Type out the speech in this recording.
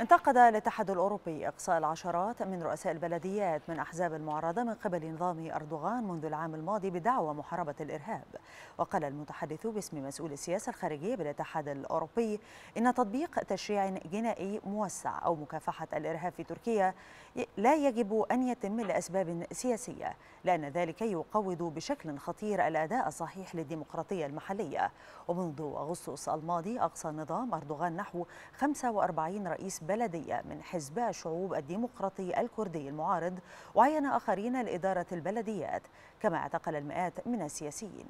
انتقد الاتحاد الأوروبي إقصاء العشرات من رؤساء البلديات من أحزاب المعارضة من قبل نظام أردوغان منذ العام الماضي بدعوى محاربة الإرهاب وقال المتحدث باسم مسؤول السياسة الخارجية بالاتحاد الأوروبي إن تطبيق تشريع جنائي موسع أو مكافحة الإرهاب في تركيا لا يجب أن يتم لأسباب سياسية لأن ذلك يقوض بشكل خطير الأداء الصحيح للديمقراطية المحلية ومنذ أغسطس الماضي أقصى نظام أردوغان نحو 45 رئيس بلدية من حزب الشعوب الديمقراطي الكردي المعارض وعين آخرين لإدارة البلديات كما اعتقل المئات من السياسيين